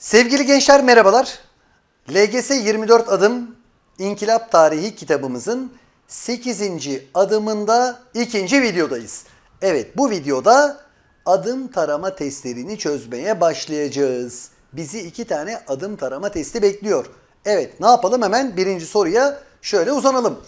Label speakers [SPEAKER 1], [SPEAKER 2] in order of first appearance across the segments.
[SPEAKER 1] Sevgili gençler merhabalar. LGS 24 adım İnkılap Tarihi kitabımızın 8. adımında ikinci videodayız. Evet bu videoda adım tarama testlerini çözmeye başlayacağız. Bizi iki tane adım tarama testi bekliyor. Evet ne yapalım hemen birinci soruya şöyle uzanalım.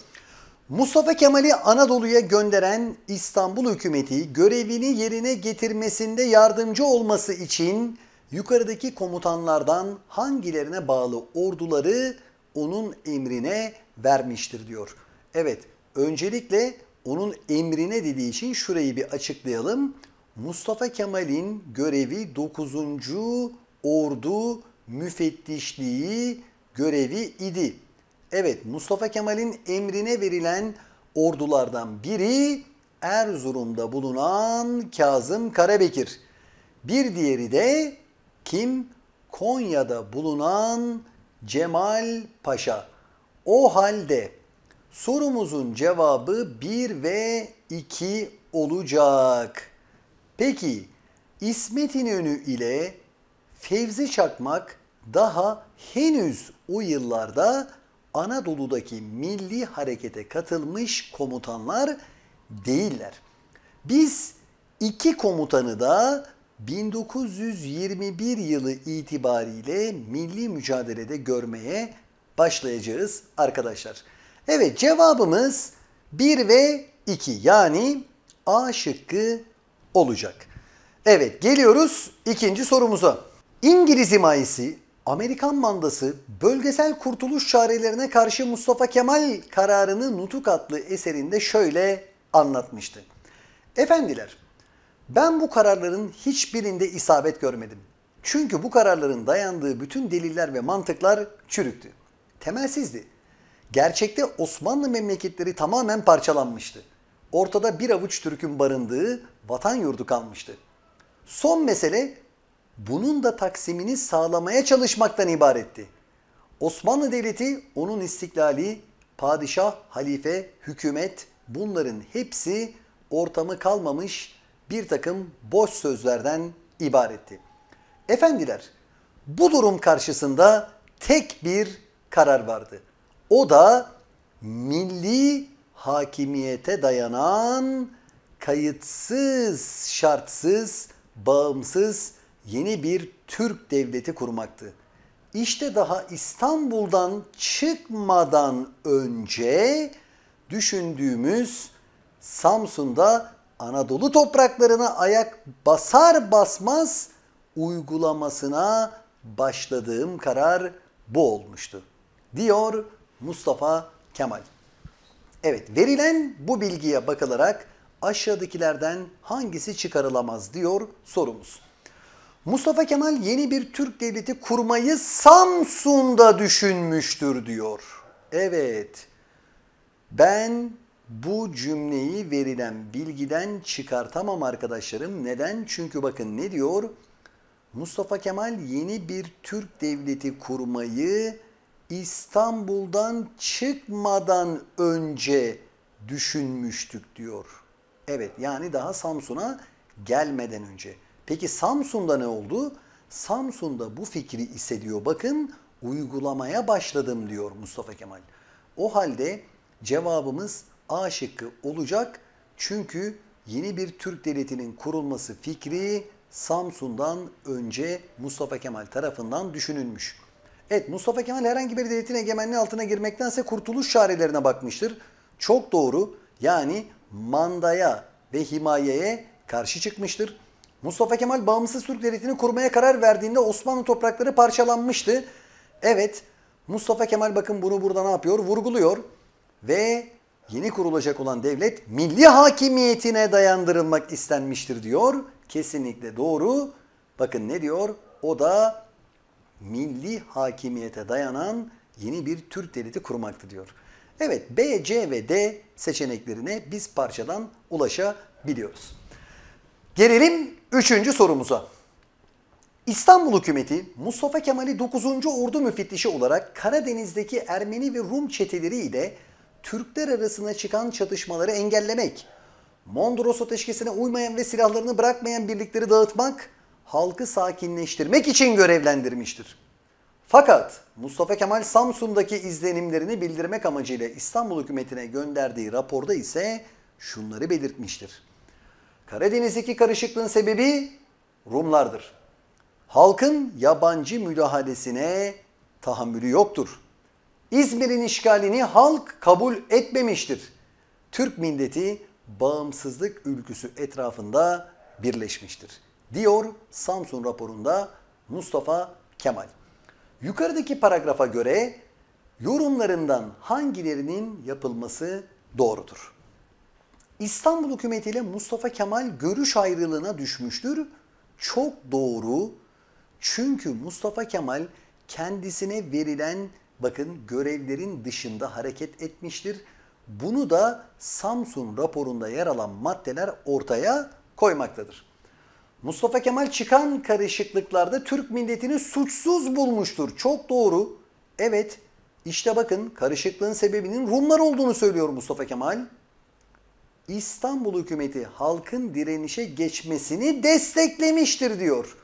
[SPEAKER 1] Mustafa Kemal'i Anadolu'ya gönderen İstanbul hükümeti görevini yerine getirmesinde yardımcı olması için yukarıdaki komutanlardan hangilerine bağlı orduları onun emrine vermiştir diyor. Evet, öncelikle onun emrine dediği için şurayı bir açıklayalım. Mustafa Kemal'in görevi 9. Ordu müfettişliği görevi idi. Evet, Mustafa Kemal'in emrine verilen ordulardan biri Erzurum'da bulunan Kazım Karabekir. Bir diğeri de kim? Konya'da bulunan Cemal Paşa. O halde sorumuzun cevabı 1 ve 2 olacak. Peki İsmet İnönü ile Fevzi Çakmak daha henüz o yıllarda Anadolu'daki milli harekete katılmış komutanlar değiller. Biz iki komutanı da 1921 yılı itibariyle milli mücadelede görmeye başlayacağız arkadaşlar. Evet cevabımız 1 ve 2 yani A şıkkı olacak. Evet geliyoruz ikinci sorumuza. İngiliz himayesi, Amerikan mandası, bölgesel kurtuluş çarelerine karşı Mustafa Kemal kararını Nutuk adlı eserinde şöyle anlatmıştı. Efendiler, ben bu kararların hiçbirinde isabet görmedim. Çünkü bu kararların dayandığı bütün deliller ve mantıklar çürüktü. Temelsizdi. Gerçekte Osmanlı memleketleri tamamen parçalanmıştı. Ortada bir avuç Türk'ün barındığı vatan yurdu kalmıştı. Son mesele bunun da taksimini sağlamaya çalışmaktan ibaretti. Osmanlı Devleti, onun istiklali, padişah, halife, hükümet bunların hepsi ortamı kalmamış bir takım boş sözlerden ibaretti. Efendiler, bu durum karşısında tek bir karar vardı. O da milli hakimiyete dayanan kayıtsız, şartsız, bağımsız yeni bir Türk devleti kurmaktı. İşte daha İstanbul'dan çıkmadan önce düşündüğümüz Samsun'da Anadolu topraklarına ayak basar basmaz uygulamasına başladığım karar bu olmuştu. Diyor Mustafa Kemal. Evet verilen bu bilgiye bakılarak aşağıdakilerden hangisi çıkarılamaz diyor sorumuz. Mustafa Kemal yeni bir Türk devleti kurmayı Samsun'da düşünmüştür diyor. Evet. Ben bu cümleyi verilen bilgiden çıkartamam arkadaşlarım. Neden? Çünkü bakın ne diyor? Mustafa Kemal yeni bir Türk devleti kurmayı İstanbul'dan çıkmadan önce düşünmüştük diyor. Evet yani daha Samsun'a gelmeden önce. Peki Samsun'da ne oldu? Samsun'da bu fikri ise diyor bakın uygulamaya başladım diyor Mustafa Kemal. O halde cevabımız A şıkkı olacak. Çünkü yeni bir Türk devletinin kurulması fikri Samsun'dan önce Mustafa Kemal tarafından düşünülmüş. Evet Mustafa Kemal herhangi bir devletin egemenliği altına girmektense kurtuluş çarelerine bakmıştır. Çok doğru yani mandaya ve himayeye karşı çıkmıştır. Mustafa Kemal bağımsız Türk devletini kurmaya karar verdiğinde Osmanlı toprakları parçalanmıştı. Evet Mustafa Kemal bakın bunu burada ne yapıyor? Vurguluyor ve yeni kurulacak olan devlet milli hakimiyetine dayandırılmak istenmiştir diyor. Kesinlikle doğru. Bakın ne diyor? O da milli hakimiyete dayanan yeni bir Türk devleti kurmaktı diyor. Evet B, C ve D seçeneklerine biz parçadan ulaşabiliyoruz. Gelelim üçüncü sorumuza. İstanbul hükümeti Mustafa Kemal'i 9. Ordu müfettişi olarak Karadeniz'deki Ermeni ve Rum çeteleriyle ile Türkler arasında çıkan çatışmaları engellemek, Mondros ateşkesine uymayan ve silahlarını bırakmayan birlikleri dağıtmak, halkı sakinleştirmek için görevlendirmiştir. Fakat Mustafa Kemal Samsun'daki izlenimlerini bildirmek amacıyla İstanbul hükümetine gönderdiği raporda ise şunları belirtmiştir. Karadeniz'deki karışıklığın sebebi Rumlardır. Halkın yabancı müdahalesine tahammülü yoktur. İzmir'in işgalini halk kabul etmemiştir. Türk milleti bağımsızlık ülküsü etrafında birleşmiştir. Diyor Samsun raporunda Mustafa Kemal. Yukarıdaki paragrafa göre yorumlarından hangilerinin yapılması doğrudur? İstanbul hükümeti ile Mustafa Kemal görüş ayrılığına düşmüştür. Çok doğru. Çünkü Mustafa Kemal kendisine verilen bakın görevlerin dışında hareket etmiştir. Bunu da Samsun raporunda yer alan maddeler ortaya koymaktadır. Mustafa Kemal çıkan karışıklıklarda Türk milletini suçsuz bulmuştur. Çok doğru. Evet işte bakın karışıklığın sebebinin Rumlar olduğunu söylüyor Mustafa Kemal. İstanbul hükümeti halkın direnişe geçmesini desteklemiştir diyor.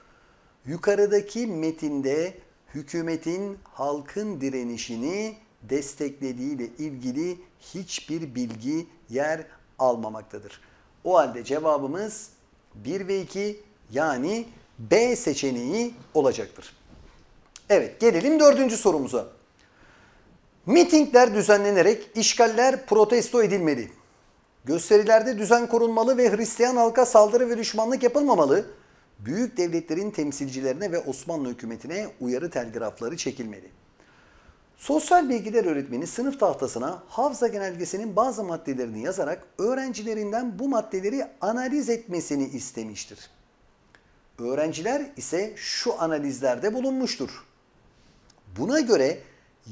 [SPEAKER 1] Yukarıdaki metinde hükümetin halkın direnişini desteklediğiyle ilgili hiçbir bilgi yer almamaktadır. O halde cevabımız 1 ve 2 yani B seçeneği olacaktır. Evet gelelim dördüncü sorumuza. Mitingler düzenlenerek işgaller protesto edilmeli. Gösterilerde düzen korunmalı ve Hristiyan halka saldırı ve düşmanlık yapılmamalı büyük devletlerin temsilcilerine ve Osmanlı hükümetine uyarı telgrafları çekilmeli. Sosyal bilgiler öğretmeni sınıf tahtasına Havza Genelgesi'nin bazı maddelerini yazarak öğrencilerinden bu maddeleri analiz etmesini istemiştir. Öğrenciler ise şu analizlerde bulunmuştur. Buna göre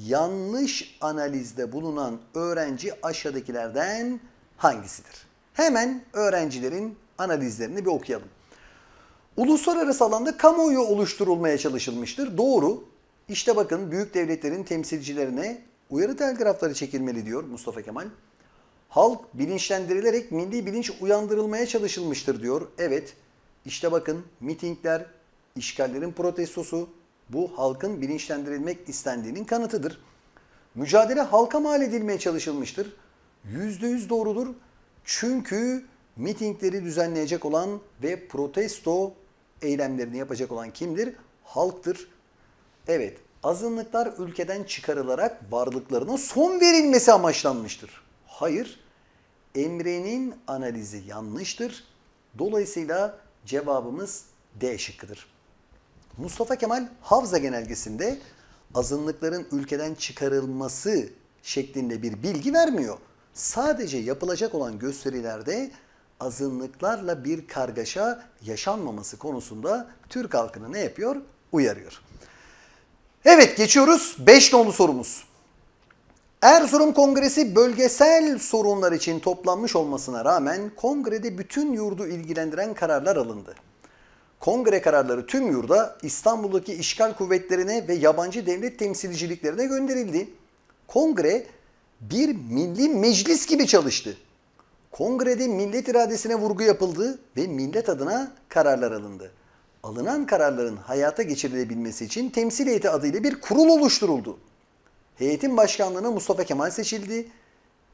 [SPEAKER 1] yanlış analizde bulunan öğrenci aşağıdakilerden hangisidir? Hemen öğrencilerin analizlerini bir okuyalım. Uluslararası alanda kamuoyu oluşturulmaya çalışılmıştır. Doğru. İşte bakın büyük devletlerin temsilcilerine uyarı telgrafları çekilmeli diyor Mustafa Kemal. Halk bilinçlendirilerek milli bilinç uyandırılmaya çalışılmıştır diyor. Evet. İşte bakın mitingler, işgallerin protestosu bu halkın bilinçlendirilmek istendiğinin kanıtıdır. Mücadele halka mal edilmeye çalışılmıştır. Yüzde yüz doğrudur. Çünkü mitingleri düzenleyecek olan ve protesto eylemlerini yapacak olan kimdir? Halktır. Evet, azınlıklar ülkeden çıkarılarak varlıklarına son verilmesi amaçlanmıştır. Hayır, Emre'nin analizi yanlıştır. Dolayısıyla cevabımız D şıkkıdır. Mustafa Kemal Havza Genelgesi'nde azınlıkların ülkeden çıkarılması şeklinde bir bilgi vermiyor. Sadece yapılacak olan gösterilerde azınlıklarla bir kargaşa yaşanmaması konusunda Türk halkını ne yapıyor? Uyarıyor. Evet geçiyoruz 5 nolu sorumuz. Erzurum Kongresi bölgesel sorunlar için toplanmış olmasına rağmen kongrede bütün yurdu ilgilendiren kararlar alındı. Kongre kararları tüm yurda İstanbul'daki işgal kuvvetlerine ve yabancı devlet temsilciliklerine gönderildi. Kongre bir milli meclis gibi çalıştı. Kongrede millet iradesine vurgu yapıldı ve millet adına kararlar alındı. Alınan kararların hayata geçirilebilmesi için temsil heyeti adıyla bir kurul oluşturuldu. Heyetin başkanlığına Mustafa Kemal seçildi.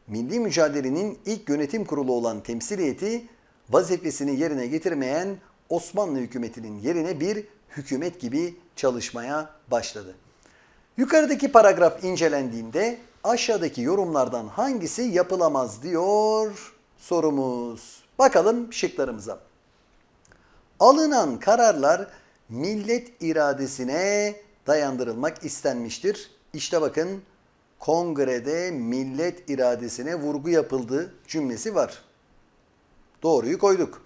[SPEAKER 1] Milli mücadelenin ilk yönetim kurulu olan temsil heyeti vazifesini yerine getirmeyen Osmanlı hükümetinin yerine bir hükümet gibi çalışmaya başladı. Yukarıdaki paragraf incelendiğinde aşağıdaki yorumlardan hangisi yapılamaz diyor sorumuz. Bakalım şıklarımıza. Alınan kararlar millet iradesine dayandırılmak istenmiştir. İşte bakın kongrede millet iradesine vurgu yapıldı cümlesi var. Doğruyu koyduk.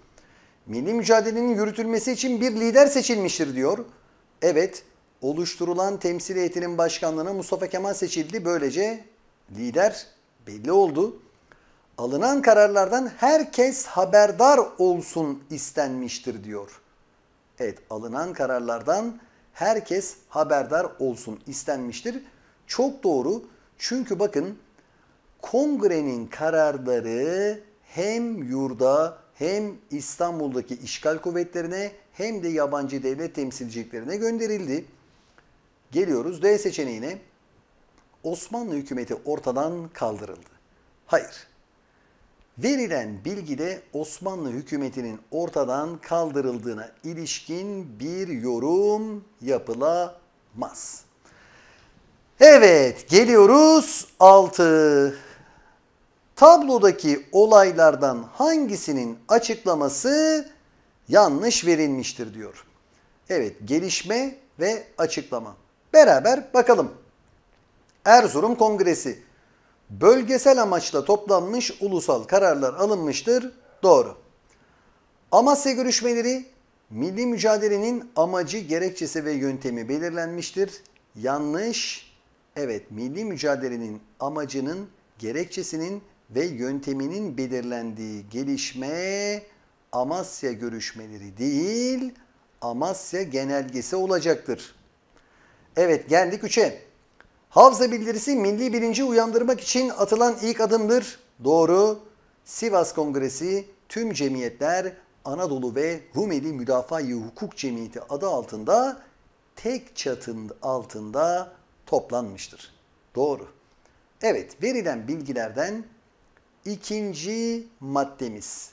[SPEAKER 1] Milli mücadelenin yürütülmesi için bir lider seçilmiştir diyor. Evet, oluşturulan temsil heyetinin başkanlığına Mustafa Kemal seçildi. Böylece lider belli oldu alınan kararlardan herkes haberdar olsun istenmiştir diyor. Evet alınan kararlardan herkes haberdar olsun istenmiştir. Çok doğru çünkü bakın kongrenin kararları hem yurda hem İstanbul'daki işgal kuvvetlerine hem de yabancı devlet temsilciliklerine gönderildi. Geliyoruz D seçeneğine. Osmanlı hükümeti ortadan kaldırıldı. Hayır. Verilen bilgide Osmanlı hükümetinin ortadan kaldırıldığına ilişkin bir yorum yapılamaz. Evet geliyoruz 6. Tablodaki olaylardan hangisinin açıklaması yanlış verilmiştir diyor. Evet gelişme ve açıklama. Beraber bakalım. Erzurum Kongresi bölgesel amaçla toplanmış ulusal kararlar alınmıştır. Doğru. Amasya görüşmeleri milli mücadelenin amacı, gerekçesi ve yöntemi belirlenmiştir. Yanlış. Evet, milli mücadelenin amacının, gerekçesinin ve yönteminin belirlendiği gelişme Amasya görüşmeleri değil, Amasya genelgesi olacaktır. Evet, geldik 3'e. Havza bildirisi milli bilinci uyandırmak için atılan ilk adımdır. Doğru. Sivas Kongresi tüm cemiyetler Anadolu ve Rumeli Müdafaa-i Hukuk Cemiyeti adı altında tek çatın altında toplanmıştır. Doğru. Evet, verilen bilgilerden ikinci maddemiz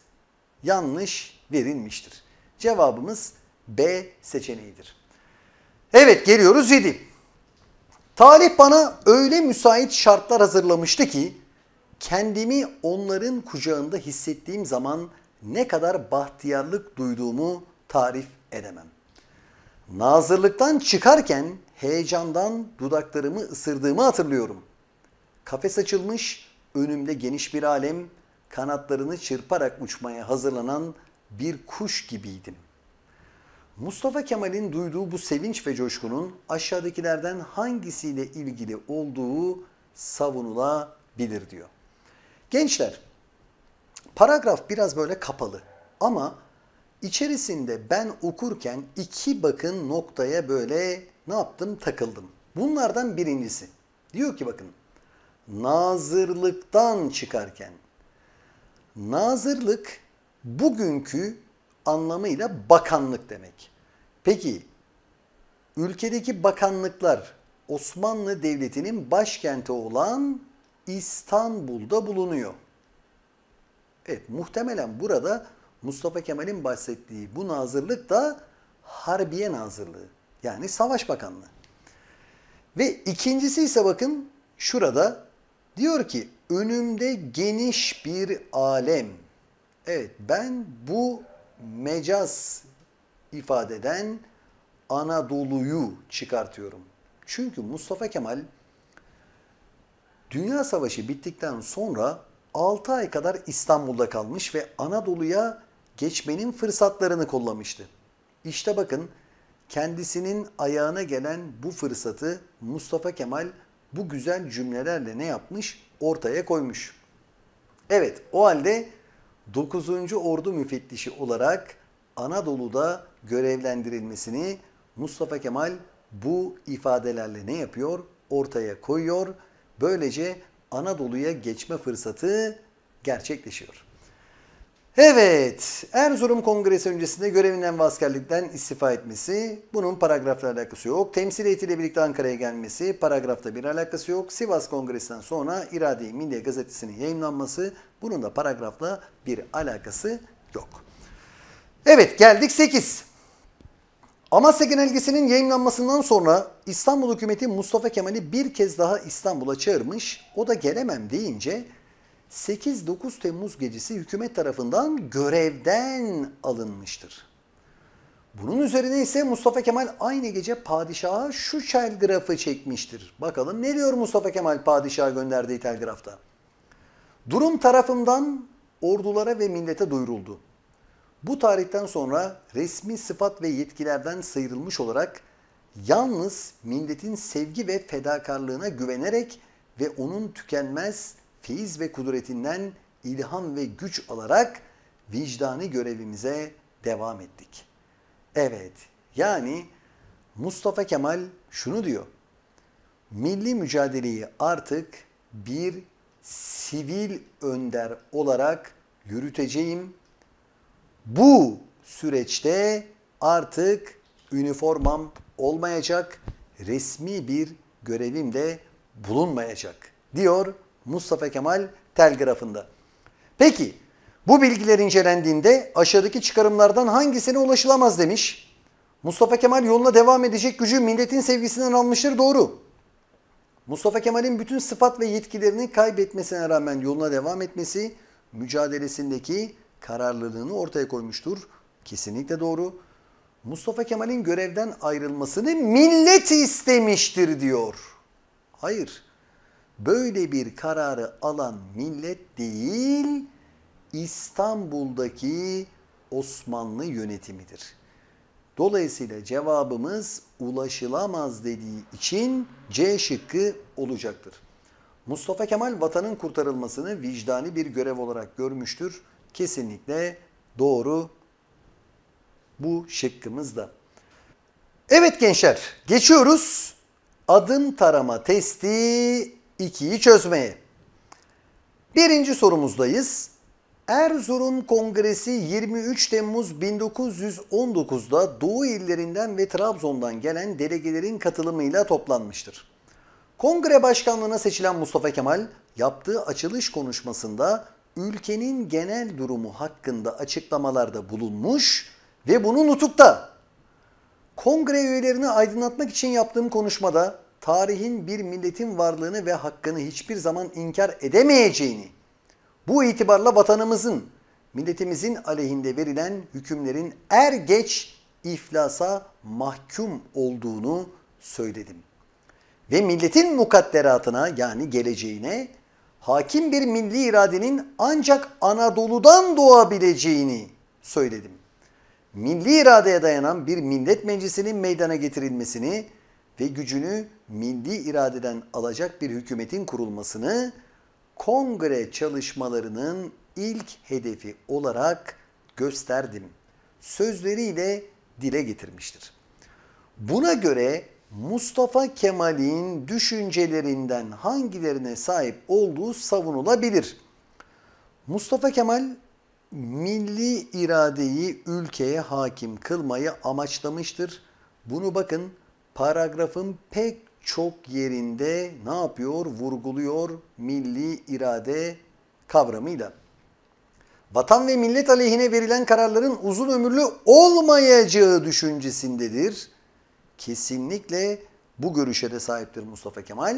[SPEAKER 1] yanlış verilmiştir. Cevabımız B seçeneğidir. Evet, geliyoruz 7. Talip bana öyle müsait şartlar hazırlamıştı ki kendimi onların kucağında hissettiğim zaman ne kadar bahtiyarlık duyduğumu tarif edemem. Nazırlıktan çıkarken heyecandan dudaklarımı ısırdığımı hatırlıyorum. Kafes açılmış, önümde geniş bir alem, kanatlarını çırparak uçmaya hazırlanan bir kuş gibiydim. Mustafa Kemal'in duyduğu bu sevinç ve coşkunun aşağıdakilerden hangisiyle ilgili olduğu savunulabilir diyor. Gençler, paragraf biraz böyle kapalı ama içerisinde ben okurken iki bakın noktaya böyle ne yaptım takıldım. Bunlardan birincisi diyor ki bakın nazırlıktan çıkarken nazırlık bugünkü anlamıyla bakanlık demek. Peki ülkedeki bakanlıklar Osmanlı Devleti'nin başkenti olan İstanbul'da bulunuyor. Evet muhtemelen burada Mustafa Kemal'in bahsettiği bu nazırlık da Harbiye Nazırlığı yani Savaş Bakanlığı. Ve ikincisi ise bakın şurada diyor ki önümde geniş bir alem. Evet ben bu mecaz ifadeden Anadolu'yu çıkartıyorum. Çünkü Mustafa Kemal Dünya Savaşı bittikten sonra 6 ay kadar İstanbul'da kalmış ve Anadolu'ya geçmenin fırsatlarını kollamıştı. İşte bakın kendisinin ayağına gelen bu fırsatı Mustafa Kemal bu güzel cümlelerle ne yapmış? Ortaya koymuş. Evet o halde 9. Ordu Müfettişi olarak Anadolu'da görevlendirilmesini Mustafa Kemal bu ifadelerle ne yapıyor? Ortaya koyuyor. Böylece Anadolu'ya geçme fırsatı gerçekleşiyor. Evet, Erzurum Kongresi öncesinde görevinden ve istifa etmesi, bunun paragrafla alakası yok. Temsil heyetiyle birlikte Ankara'ya gelmesi, paragrafta bir alakası yok. Sivas Kongresi'nden sonra İrade-i Milliye Gazetesi'nin yayınlanması, bunun da paragrafla bir alakası yok. Evet, geldik 8. Amasya Genelgesi'nin yayınlanmasından sonra İstanbul hükümeti Mustafa Kemal'i bir kez daha İstanbul'a çağırmış. O da gelemem deyince 8-9 Temmuz gecesi hükümet tarafından görevden alınmıştır. Bunun üzerine ise Mustafa Kemal aynı gece padişaha şu telgrafı çekmiştir. Bakalım ne diyor Mustafa Kemal padişaha gönderdiği telgrafta. Durum tarafımdan ordulara ve millete duyuruldu. Bu tarihten sonra resmi sıfat ve yetkilerden sıyrılmış olarak yalnız milletin sevgi ve fedakarlığına güvenerek ve onun tükenmez feyiz ve kudretinden ilham ve güç alarak vicdani görevimize devam ettik. Evet, yani Mustafa Kemal şunu diyor. Milli mücadeleyi artık bir sivil önder olarak yürüteceğim. Bu süreçte artık üniformam olmayacak, resmi bir görevim de bulunmayacak diyor Mustafa Kemal telgrafında. Peki bu bilgiler incelendiğinde aşağıdaki çıkarımlardan hangisine ulaşılamaz demiş. Mustafa Kemal yoluna devam edecek gücü milletin sevgisinden almıştır doğru. Mustafa Kemal'in bütün sıfat ve yetkilerini kaybetmesine rağmen yoluna devam etmesi mücadelesindeki kararlılığını ortaya koymuştur. Kesinlikle doğru. Mustafa Kemal'in görevden ayrılmasını millet istemiştir diyor. Hayır böyle bir kararı alan millet değil, İstanbul'daki Osmanlı yönetimidir. Dolayısıyla cevabımız ulaşılamaz dediği için C şıkkı olacaktır. Mustafa Kemal vatanın kurtarılmasını vicdani bir görev olarak görmüştür. Kesinlikle doğru bu şıkkımızda. Evet gençler geçiyoruz. Adım tarama testi 2'yi çözmeye. Birinci sorumuzdayız. Erzurum Kongresi 23 Temmuz 1919'da Doğu illerinden ve Trabzon'dan gelen delegelerin katılımıyla toplanmıştır. Kongre başkanlığına seçilen Mustafa Kemal yaptığı açılış konuşmasında ülkenin genel durumu hakkında açıklamalarda bulunmuş ve bunu nutukta. Kongre üyelerini aydınlatmak için yaptığım konuşmada tarihin bir milletin varlığını ve hakkını hiçbir zaman inkar edemeyeceğini, bu itibarla vatanımızın, milletimizin aleyhinde verilen hükümlerin er geç iflasa mahkum olduğunu söyledim. Ve milletin mukadderatına yani geleceğine hakim bir milli iradenin ancak Anadolu'dan doğabileceğini söyledim. Milli iradeye dayanan bir millet meclisinin meydana getirilmesini ve gücünü milli iradeden alacak bir hükümetin kurulmasını kongre çalışmalarının ilk hedefi olarak gösterdim sözleriyle dile getirmiştir. Buna göre Mustafa Kemal'in düşüncelerinden hangilerine sahip olduğu savunulabilir. Mustafa Kemal milli iradeyi ülkeye hakim kılmayı amaçlamıştır. Bunu bakın paragrafın pek çok yerinde ne yapıyor? Vurguluyor milli irade kavramıyla. Vatan ve millet aleyhine verilen kararların uzun ömürlü olmayacağı düşüncesindedir. Kesinlikle bu görüşe de sahiptir Mustafa Kemal.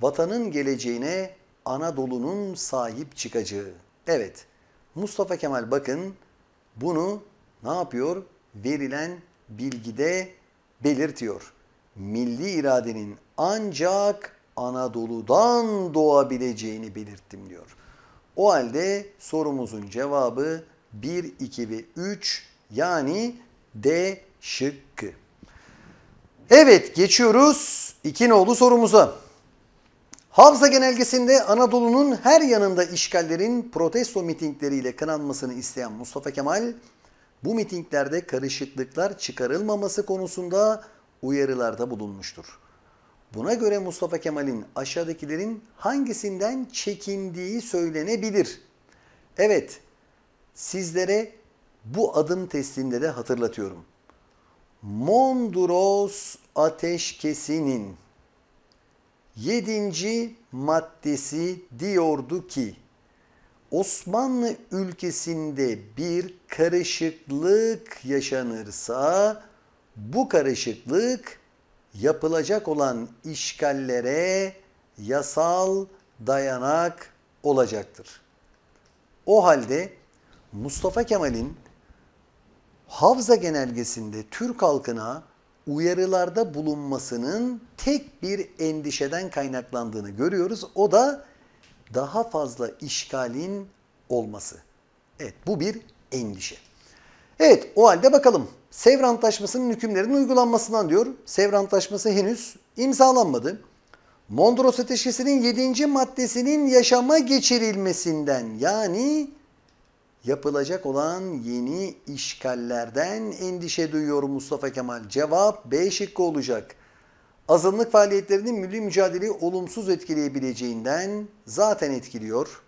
[SPEAKER 1] Vatanın geleceğine Anadolu'nun sahip çıkacağı. Evet Mustafa Kemal bakın bunu ne yapıyor? Verilen bilgide belirtiyor. Milli iradenin ancak Anadolu'dan doğabileceğini belirttim diyor. O halde sorumuzun cevabı 1, 2 ve 3 yani D şıkkı. Evet geçiyoruz iki nolu sorumuza. Havza genelgesinde Anadolu'nun her yanında işgallerin protesto mitingleriyle kınanmasını isteyen Mustafa Kemal bu mitinglerde karışıklıklar çıkarılmaması konusunda uyarılarda bulunmuştur. Buna göre Mustafa Kemal'in aşağıdakilerin hangisinden çekindiği söylenebilir. Evet, sizlere bu adım testinde de hatırlatıyorum. Mondros Ateşkesi'nin 7. maddesi diyordu ki Osmanlı ülkesinde bir karışıklık yaşanırsa bu karışıklık yapılacak olan işgallere yasal dayanak olacaktır. O halde Mustafa Kemal'in Havza genelgesinde Türk halkına uyarılarda bulunmasının tek bir endişeden kaynaklandığını görüyoruz. O da daha fazla işgalin olması. Evet bu bir endişe. Evet o halde bakalım. Sevr Antlaşması'nın hükümlerinin uygulanmasından diyor. Sevr Antlaşması henüz imzalanmadı. Mondros Ateşkesi'nin 7. maddesinin yaşama geçirilmesinden yani yapılacak olan yeni işgallerden endişe duyuyor Mustafa Kemal. Cevap B şıkkı olacak azınlık faaliyetlerinin milli mücadeleyi olumsuz etkileyebileceğinden zaten etkiliyor.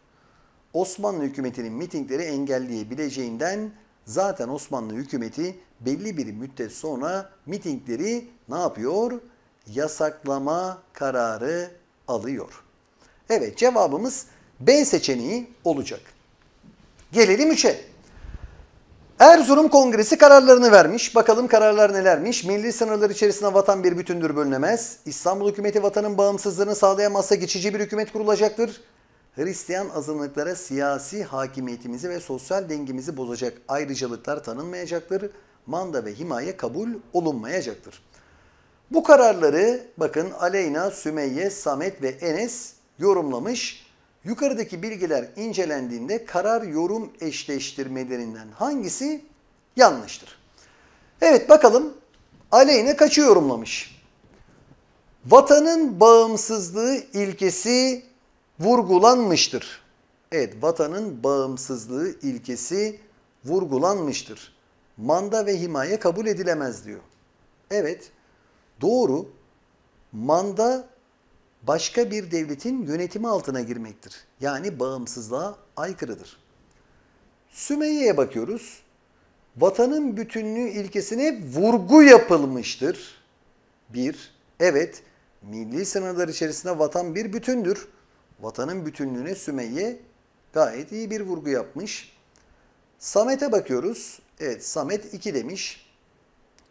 [SPEAKER 1] Osmanlı hükümetinin mitingleri engelleyebileceğinden zaten Osmanlı hükümeti belli bir müddet sonra mitingleri ne yapıyor? Yasaklama kararı alıyor. Evet cevabımız B seçeneği olacak. Gelelim 3'e. Erzurum Kongresi kararlarını vermiş. Bakalım kararlar nelermiş? Milli sınırlar içerisinde vatan bir bütündür bölünemez. İstanbul hükümeti vatanın bağımsızlığını sağlayamazsa geçici bir hükümet kurulacaktır. Hristiyan azınlıklara siyasi hakimiyetimizi ve sosyal dengemizi bozacak ayrıcalıklar tanınmayacaktır. Manda ve himaye kabul olunmayacaktır. Bu kararları bakın Aleyna, Sümeyye, Samet ve Enes yorumlamış. Yukarıdaki bilgiler incelendiğinde karar yorum eşleştirmelerinden hangisi yanlıştır? Evet bakalım aleyhine kaçı yorumlamış? Vatanın bağımsızlığı ilkesi vurgulanmıştır. Evet vatanın bağımsızlığı ilkesi vurgulanmıştır. Manda ve himaye kabul edilemez diyor. Evet doğru manda başka bir devletin yönetimi altına girmektir. Yani bağımsızlığa aykırıdır. Sümeyye'ye bakıyoruz. Vatanın bütünlüğü ilkesine vurgu yapılmıştır. Bir, evet milli sınırlar içerisinde vatan bir bütündür. Vatanın bütünlüğüne Sümeyye gayet iyi bir vurgu yapmış. Samet'e bakıyoruz. Evet Samet 2 demiş.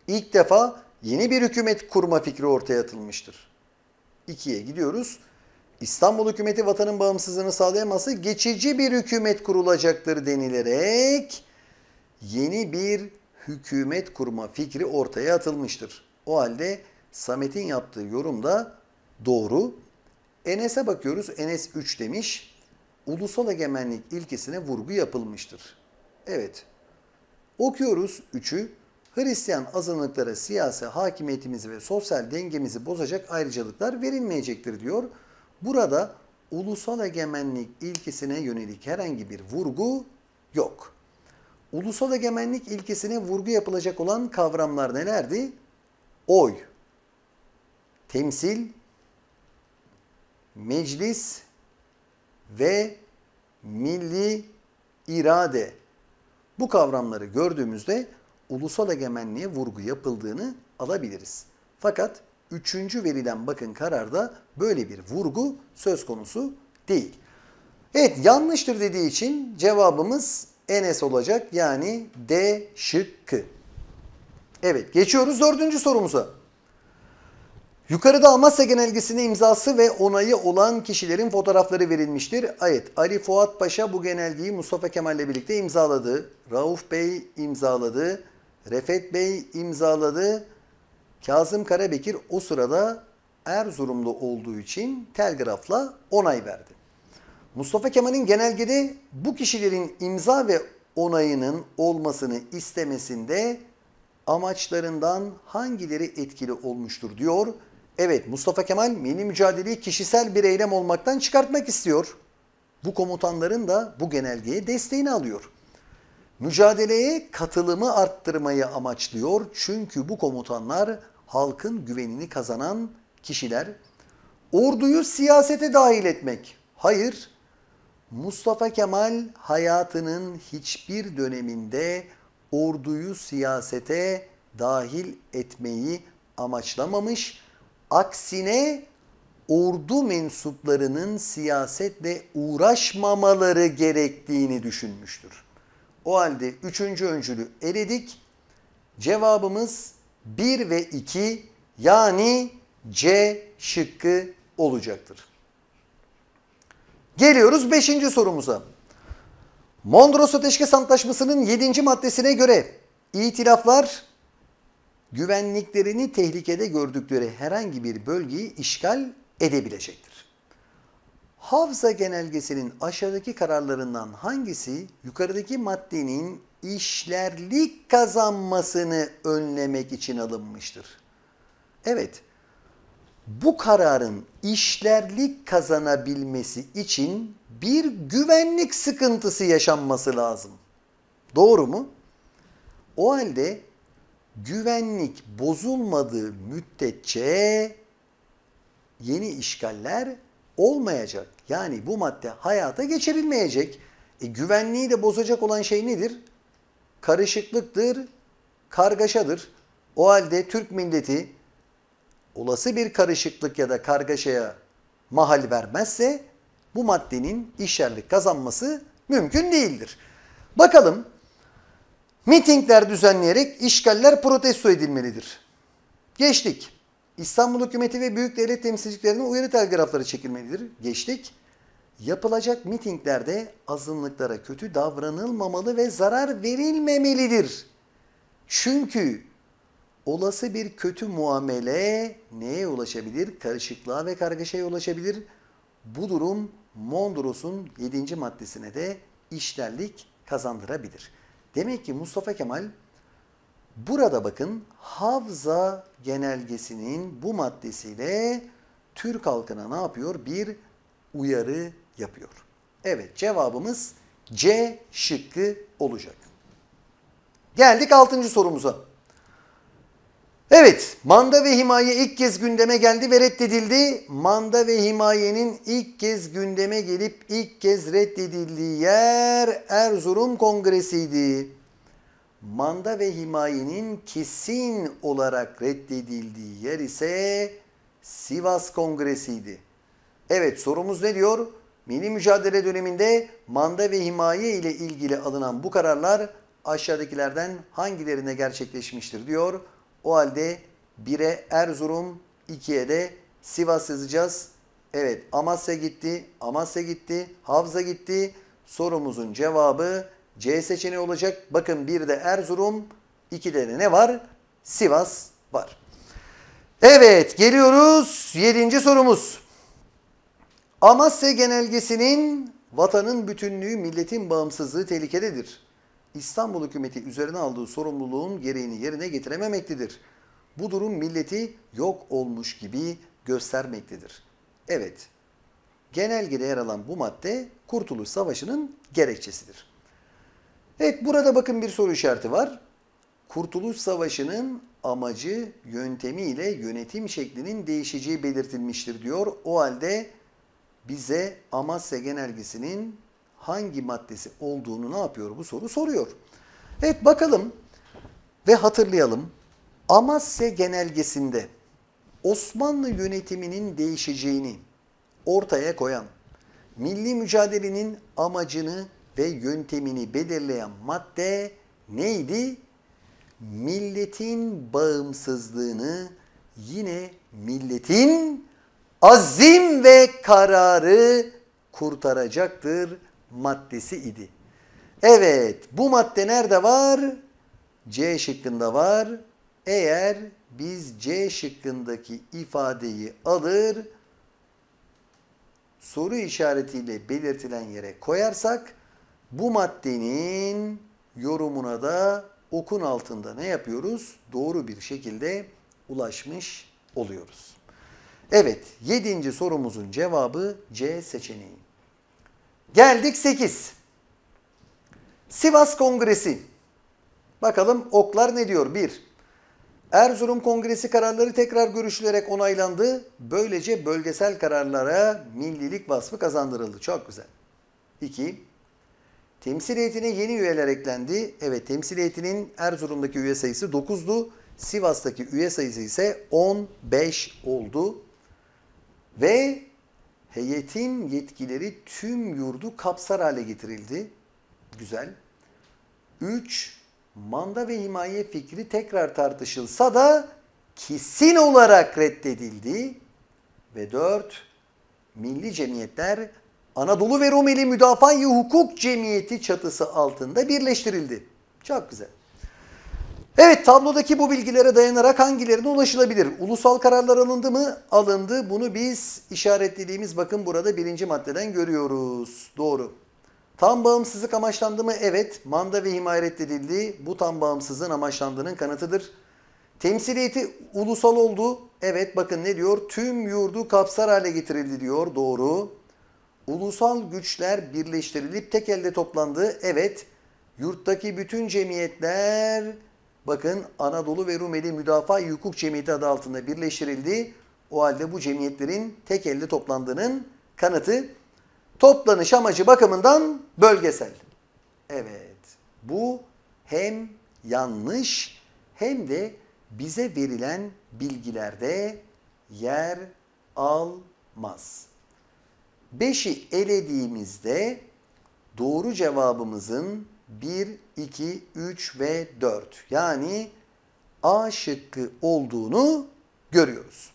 [SPEAKER 1] İlk defa yeni bir hükümet kurma fikri ortaya atılmıştır. 2'ye gidiyoruz. İstanbul hükümeti vatanın bağımsızlığını sağlayaması geçici bir hükümet kurulacaktır denilerek yeni bir hükümet kurma fikri ortaya atılmıştır. O halde Samet'in yaptığı yorum da doğru. Enes'e bakıyoruz. Enes 3 demiş. Ulusal egemenlik ilkesine vurgu yapılmıştır. Evet. Okuyoruz 3'ü. Hristiyan azınlıklara siyasi hakimiyetimizi ve sosyal dengemizi bozacak ayrıcalıklar verilmeyecektir diyor. Burada ulusal egemenlik ilkesine yönelik herhangi bir vurgu yok. Ulusal egemenlik ilkesine vurgu yapılacak olan kavramlar nelerdi? Oy, temsil, meclis ve milli irade. Bu kavramları gördüğümüzde ulusal egemenliğe vurgu yapıldığını alabiliriz. Fakat üçüncü verilen bakın kararda böyle bir vurgu söz konusu değil. Evet yanlıştır dediği için cevabımız Enes olacak yani D şıkkı. Evet geçiyoruz dördüncü sorumuza. Yukarıda Amasya Genelgesi'ne imzası ve onayı olan kişilerin fotoğrafları verilmiştir. Evet, Ali Fuat Paşa bu genelgeyi Mustafa Kemal ile birlikte imzaladı. Rauf Bey imzaladı. Refet Bey imzaladı. Kazım Karabekir o sırada Erzurumlu olduğu için telgrafla onay verdi. Mustafa Kemal'in genelgede bu kişilerin imza ve onayının olmasını istemesinde amaçlarından hangileri etkili olmuştur diyor. Evet Mustafa Kemal milli mücadeleyi kişisel bir eylem olmaktan çıkartmak istiyor. Bu komutanların da bu genelgeye desteğini alıyor. Mücadeleye katılımı arttırmayı amaçlıyor çünkü bu komutanlar halkın güvenini kazanan kişiler. Orduyu siyasete dahil etmek. Hayır, Mustafa Kemal hayatının hiçbir döneminde orduyu siyasete dahil etmeyi amaçlamamış. Aksine ordu mensuplarının siyasetle uğraşmamaları gerektiğini düşünmüştür. O halde üçüncü öncülü eledik. Cevabımız 1 ve 2 yani C şıkkı olacaktır. Geliyoruz 5. sorumuza. Mondros Ateşkes Antlaşması'nın 7. maddesine göre itilaflar güvenliklerini tehlikede gördükleri herhangi bir bölgeyi işgal edebilecektir. Havza genelgesinin aşağıdaki kararlarından hangisi yukarıdaki maddenin işlerlik kazanmasını önlemek için alınmıştır? Evet, bu kararın işlerlik kazanabilmesi için bir güvenlik sıkıntısı yaşanması lazım. Doğru mu? O halde güvenlik bozulmadığı müddetçe yeni işgaller olmayacak. Yani bu madde hayata geçebilmeyecek E, güvenliği de bozacak olan şey nedir? Karışıklıktır, kargaşadır. O halde Türk milleti olası bir karışıklık ya da kargaşaya mahal vermezse bu maddenin işyerlik kazanması mümkün değildir. Bakalım mitingler düzenleyerek işgaller protesto edilmelidir. Geçtik. İstanbul hükümeti ve büyük devlet temsilciliklerine uyarı telgrafları çekilmelidir. Geçtik. Yapılacak mitinglerde azınlıklara kötü davranılmamalı ve zarar verilmemelidir. Çünkü olası bir kötü muamele neye ulaşabilir? Karışıklığa ve kargaşaya ulaşabilir. Bu durum Mondros'un 7. maddesine de işlerlik kazandırabilir. Demek ki Mustafa Kemal burada bakın Havza genelgesinin bu maddesiyle Türk halkına ne yapıyor? Bir uyarı yapıyor. Evet cevabımız C şıkkı olacak. Geldik 6. sorumuza. Evet, manda ve himaye ilk kez gündeme geldi ve reddedildi. Manda ve himayenin ilk kez gündeme gelip ilk kez reddedildiği yer Erzurum Kongresi'ydi. Manda ve himayenin kesin olarak reddedildiği yer ise Sivas Kongresi'ydi. Evet, sorumuz ne diyor? Milli mücadele döneminde manda ve himaye ile ilgili alınan bu kararlar aşağıdakilerden hangilerine gerçekleşmiştir diyor. O halde 1'e Erzurum, 2'ye de Sivas yazacağız. Evet Amasya gitti, Amasya gitti, Havza gitti. Sorumuzun cevabı C seçeneği olacak. Bakın 1'de Erzurum, 2'de de ne var? Sivas var. Evet geliyoruz 7. sorumuz. Amasya genelgesinin vatanın bütünlüğü, milletin bağımsızlığı tehlikededir. İstanbul hükümeti üzerine aldığı sorumluluğun gereğini yerine getirememektedir. Bu durum milleti yok olmuş gibi göstermektedir. Evet, genelgede yer alan bu madde Kurtuluş Savaşı'nın gerekçesidir. Evet, burada bakın bir soru işareti var. Kurtuluş Savaşı'nın amacı, yöntemi ile yönetim şeklinin değişeceği belirtilmiştir diyor. O halde bize Amasya Genelgesi'nin hangi maddesi olduğunu ne yapıyor bu soru soruyor. Evet bakalım ve hatırlayalım. Amasya Genelgesi'nde Osmanlı yönetiminin değişeceğini ortaya koyan, milli mücadelenin amacını ve yöntemini belirleyen madde neydi? Milletin bağımsızlığını yine milletin azim ve kararı kurtaracaktır maddesi idi. Evet bu madde nerede var? C şıkkında var. Eğer biz C şıkkındaki ifadeyi alır soru işaretiyle belirtilen yere koyarsak bu maddenin yorumuna da okun altında ne yapıyoruz? Doğru bir şekilde ulaşmış oluyoruz. Evet, yedinci sorumuzun cevabı C seçeneği. Geldik 8. Sivas Kongresi. Bakalım oklar ne diyor? 1. Erzurum Kongresi kararları tekrar görüşülerek onaylandı. Böylece bölgesel kararlara millilik vasfı kazandırıldı. Çok güzel. 2. Temsiliyetine yeni üyeler eklendi. Evet temsiliyetinin Erzurum'daki üye sayısı 9'du. Sivas'taki üye sayısı ise 15 oldu ve heyetin yetkileri tüm yurdu kapsar hale getirildi. Güzel. 3. Manda ve himaye fikri tekrar tartışılsa da kesin olarak reddedildi. Ve 4. Milli cemiyetler Anadolu ve Rumeli Müdafaa-i Hukuk Cemiyeti çatısı altında birleştirildi. Çok güzel. Evet tablodaki bu bilgilere dayanarak hangilerine ulaşılabilir? Ulusal kararlar alındı mı? Alındı. Bunu biz işaretlediğimiz bakın burada birinci maddeden görüyoruz. Doğru. Tam bağımsızlık amaçlandı mı? Evet. Manda ve himayet edildi. Bu tam bağımsızlığın amaçlandığının kanıtıdır. Temsiliyeti ulusal oldu. Evet bakın ne diyor? Tüm yurdu kapsar hale getirildi diyor. Doğru. Ulusal güçler birleştirilip tek elde toplandı. Evet. Yurttaki bütün cemiyetler Bakın Anadolu ve Rumeli Müdafaa Hukuk Cemiyeti adı altında birleştirildi. O halde bu cemiyetlerin tek elde toplandığının kanıtı toplanış amacı bakımından bölgesel. Evet bu hem yanlış hem de bize verilen bilgilerde yer almaz. Beşi elediğimizde doğru cevabımızın bir 2, 3 ve 4. Yani A şıkkı olduğunu görüyoruz.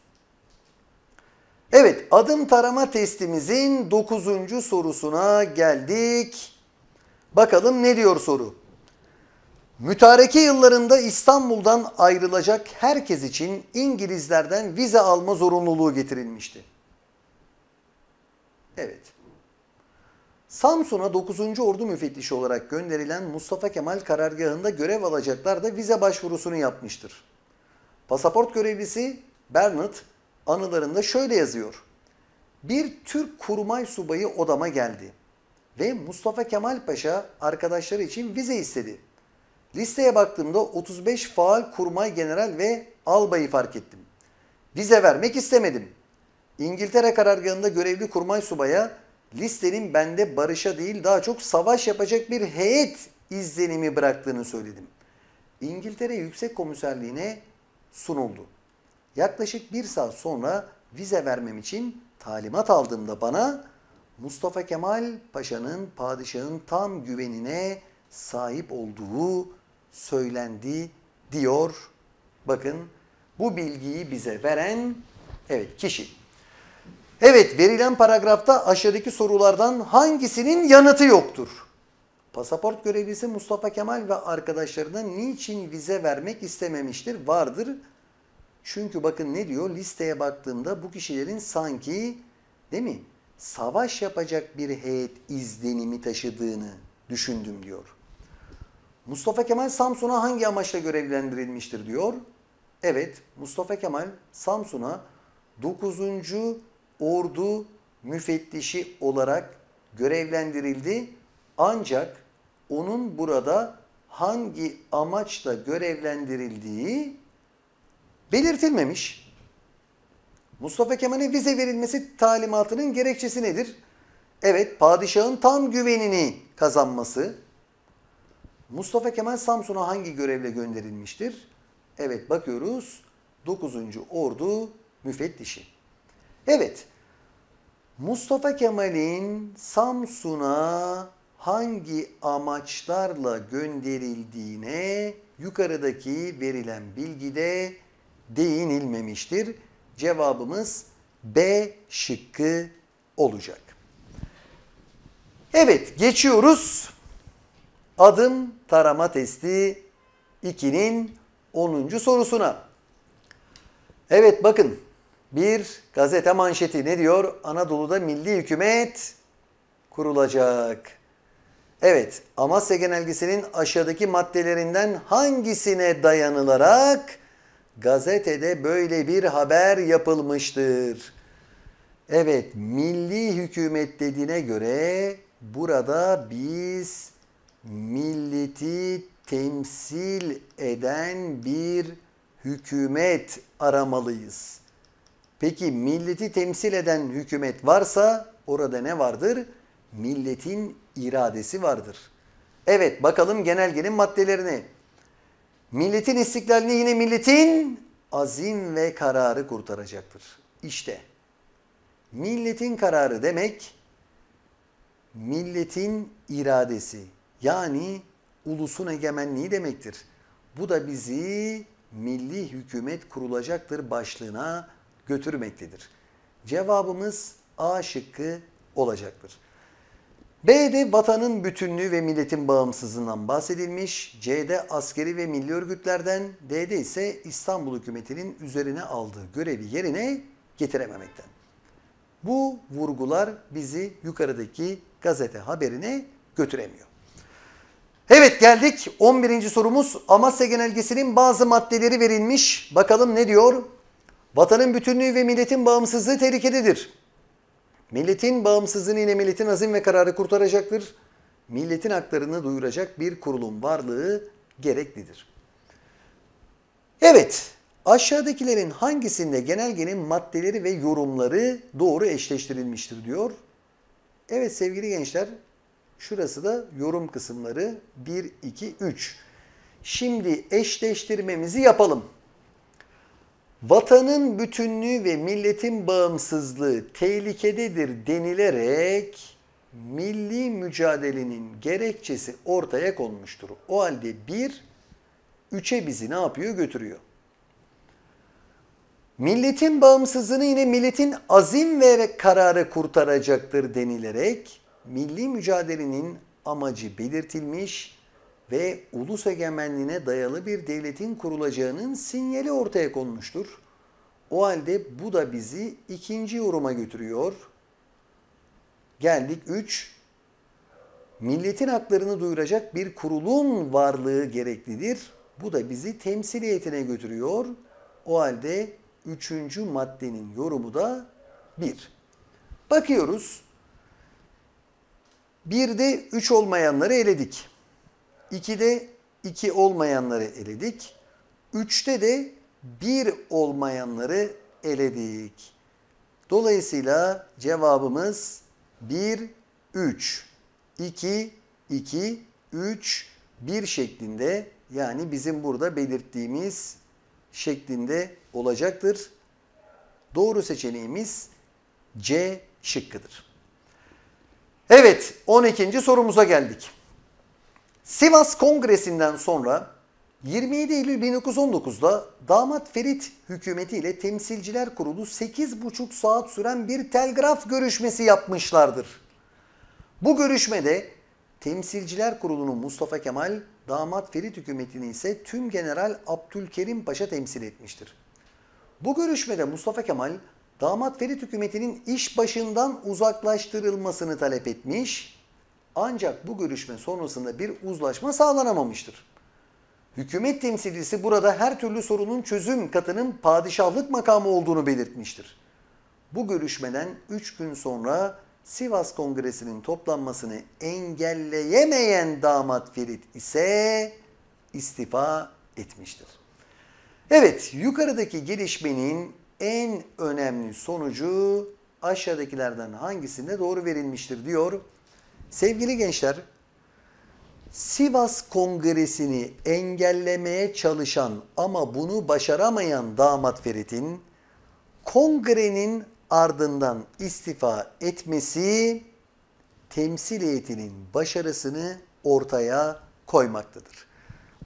[SPEAKER 1] Evet, adım tarama testimizin 9. sorusuna geldik. Bakalım ne diyor soru? Mütareke yıllarında İstanbul'dan ayrılacak herkes için İngilizlerden vize alma zorunluluğu getirilmişti. Evet. Samsun'a 9. Ordu Müfettişi olarak gönderilen Mustafa Kemal karargahında görev alacaklar da vize başvurusunu yapmıştır. Pasaport görevlisi Bernard anılarında şöyle yazıyor. Bir Türk kurmay subayı odama geldi ve Mustafa Kemal Paşa arkadaşları için vize istedi. Listeye baktığımda 35 faal kurmay general ve albayı fark ettim. Vize vermek istemedim. İngiltere karargahında görevli kurmay subaya listenin bende barışa değil daha çok savaş yapacak bir heyet izlenimi bıraktığını söyledim. İngiltere Yüksek Komiserliğine sunuldu. Yaklaşık bir saat sonra vize vermem için talimat aldığımda bana Mustafa Kemal Paşa'nın padişahın tam güvenine sahip olduğu söylendi diyor. Bakın bu bilgiyi bize veren evet kişi Evet verilen paragrafta aşağıdaki sorulardan hangisinin yanıtı yoktur? Pasaport görevlisi Mustafa Kemal ve arkadaşlarına niçin vize vermek istememiştir? Vardır. Çünkü bakın ne diyor? Listeye baktığımda bu kişilerin sanki değil mi? Savaş yapacak bir heyet izlenimi taşıdığını düşündüm diyor. Mustafa Kemal Samsun'a hangi amaçla görevlendirilmiştir diyor? Evet, Mustafa Kemal Samsun'a 9 ordu müfettişi olarak görevlendirildi. Ancak onun burada hangi amaçla görevlendirildiği belirtilmemiş. Mustafa Kemal'e vize verilmesi talimatının gerekçesi nedir? Evet, padişahın tam güvenini kazanması. Mustafa Kemal Samsun'a hangi görevle gönderilmiştir? Evet, bakıyoruz. 9. Ordu müfettişi. Evet, Mustafa Kemal'in Samsun'a hangi amaçlarla gönderildiğine yukarıdaki verilen bilgide değinilmemiştir. Cevabımız B şıkkı olacak. Evet geçiyoruz. Adım tarama testi 2'nin 10. sorusuna. Evet bakın bir gazete manşeti ne diyor? Anadolu'da milli hükümet kurulacak. Evet, Amasya Genelgesi'nin aşağıdaki maddelerinden hangisine dayanılarak gazetede böyle bir haber yapılmıştır? Evet, milli hükümet dediğine göre burada biz milleti temsil eden bir hükümet aramalıyız. Peki milleti temsil eden hükümet varsa orada ne vardır? Milletin iradesi vardır. Evet bakalım genelgenin maddelerini. Milletin istiklalini yine milletin azim ve kararı kurtaracaktır. İşte milletin kararı demek milletin iradesi yani ulusun egemenliği demektir. Bu da bizi milli hükümet kurulacaktır başlığına götürmektedir. Cevabımız A şıkkı olacaktır. B'de vatanın bütünlüğü ve milletin bağımsızlığından bahsedilmiş, C'de askeri ve milli örgütlerden, D'de ise İstanbul hükümetinin üzerine aldığı görevi yerine getirememekten. Bu vurgular bizi yukarıdaki gazete haberine götüremiyor. Evet geldik 11. sorumuz Amasya Genelgesi'nin bazı maddeleri verilmiş. Bakalım ne diyor? Vatanın bütünlüğü ve milletin bağımsızlığı tehlikededir. Milletin bağımsızlığını ile milletin azim ve kararı kurtaracaktır. Milletin haklarını duyuracak bir kurulun varlığı gereklidir. Evet, aşağıdakilerin hangisinde genelgenin maddeleri ve yorumları doğru eşleştirilmiştir diyor. Evet sevgili gençler, şurası da yorum kısımları 1, 2, 3. Şimdi eşleştirmemizi yapalım vatanın bütünlüğü ve milletin bağımsızlığı tehlikededir denilerek milli mücadelenin gerekçesi ortaya konmuştur. O halde bir, üçe bizi ne yapıyor götürüyor. Milletin bağımsızlığını yine milletin azim ve kararı kurtaracaktır denilerek milli mücadelenin amacı belirtilmiş ve ulus egemenliğine dayalı bir devletin kurulacağının sinyali ortaya konmuştur. O halde bu da bizi ikinci yoruma götürüyor. Geldik 3. Milletin haklarını duyuracak bir kurulun varlığı gereklidir. Bu da bizi temsiliyetine götürüyor. O halde üçüncü maddenin yorumu da bir. Bakıyoruz. Bir de üç olmayanları eledik. 2'de 2 olmayanları eledik. 3'te de 1 olmayanları eledik. Dolayısıyla cevabımız 1, 3, 2, 2, 3, 1 şeklinde yani bizim burada belirttiğimiz şeklinde olacaktır. Doğru seçeneğimiz C şıkkıdır. Evet 12. sorumuza geldik. Sivas Kongresi'nden sonra 27 Eylül 1919'da damat Ferit hükümeti ile temsilciler kurulu 8,5 saat süren bir telgraf görüşmesi yapmışlardır. Bu görüşmede temsilciler Kurulu'nun Mustafa Kemal, damat Ferit hükümetini ise tüm general Abdülkerim Paşa temsil etmiştir. Bu görüşmede Mustafa Kemal, damat Ferit hükümetinin iş başından uzaklaştırılmasını talep etmiş ancak bu görüşme sonrasında bir uzlaşma sağlanamamıştır. Hükümet temsilcisi burada her türlü sorunun çözüm katının padişahlık makamı olduğunu belirtmiştir. Bu görüşmeden 3 gün sonra Sivas Kongresi'nin toplanmasını engelleyemeyen damat Ferit ise istifa etmiştir. Evet, yukarıdaki gelişmenin en önemli sonucu aşağıdakilerden hangisinde doğru verilmiştir diyor Sevgili gençler, Sivas Kongresi'ni engellemeye çalışan ama bunu başaramayan damat Ferit'in kongrenin ardından istifa etmesi temsil heyetinin başarısını ortaya koymaktadır.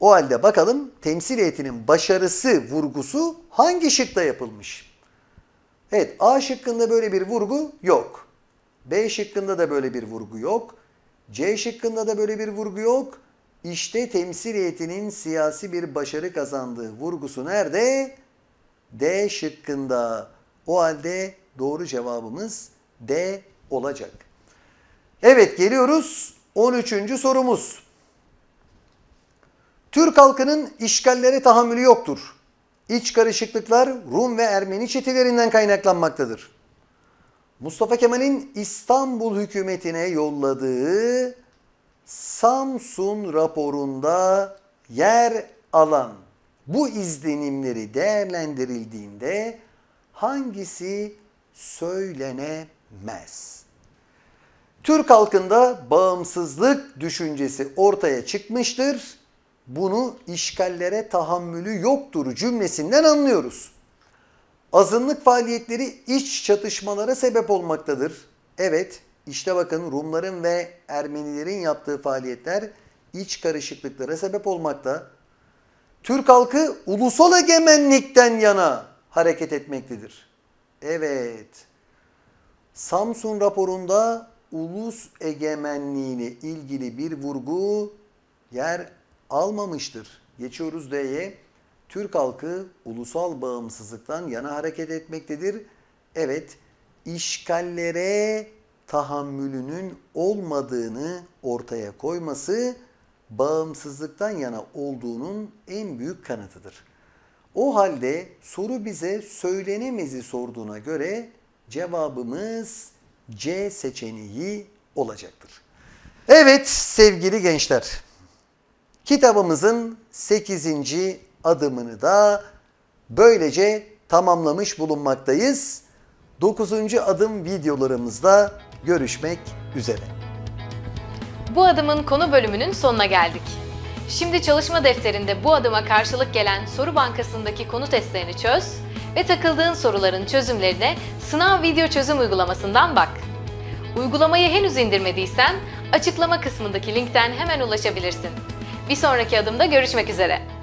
[SPEAKER 1] O halde bakalım temsil heyetinin başarısı vurgusu hangi şıkta yapılmış? Evet A şıkkında böyle bir vurgu yok. B şıkkında da böyle bir vurgu yok. C şıkkında da böyle bir vurgu yok. İşte temsiliyetinin siyasi bir başarı kazandığı vurgusu nerede? D şıkkında. O halde doğru cevabımız D olacak. Evet geliyoruz 13. sorumuz. Türk halkının işgallere tahammülü yoktur. İç karışıklıklar Rum ve Ermeni çetelerinden kaynaklanmaktadır. Mustafa Kemal'in İstanbul hükümetine yolladığı Samsun raporunda yer alan bu izlenimleri değerlendirildiğinde hangisi söylenemez? Türk halkında bağımsızlık düşüncesi ortaya çıkmıştır. Bunu işgallere tahammülü yoktur cümlesinden anlıyoruz. Azınlık faaliyetleri iç çatışmalara sebep olmaktadır. Evet, işte bakın Rumların ve Ermenilerin yaptığı faaliyetler iç karışıklıklara sebep olmakta. Türk halkı ulusal egemenlikten yana hareket etmektedir. Evet. Samsun raporunda ulus egemenliğine ilgili bir vurgu yer almamıştır. Geçiyoruz D'ye. Türk halkı ulusal bağımsızlıktan yana hareket etmektedir. Evet, işgallere tahammülünün olmadığını ortaya koyması bağımsızlıktan yana olduğunun en büyük kanıtıdır. O halde soru bize söylenemezi sorduğuna göre cevabımız C seçeneği olacaktır. Evet sevgili gençler, kitabımızın 8 adımını da böylece tamamlamış bulunmaktayız. 9. adım videolarımızda görüşmek üzere. Bu adımın konu bölümünün sonuna geldik. Şimdi çalışma defterinde bu adıma karşılık gelen soru bankasındaki konu testlerini çöz ve takıldığın soruların çözümlerine sınav video çözüm uygulamasından bak. Uygulamayı henüz indirmediysen açıklama kısmındaki linkten hemen ulaşabilirsin. Bir sonraki adımda görüşmek üzere.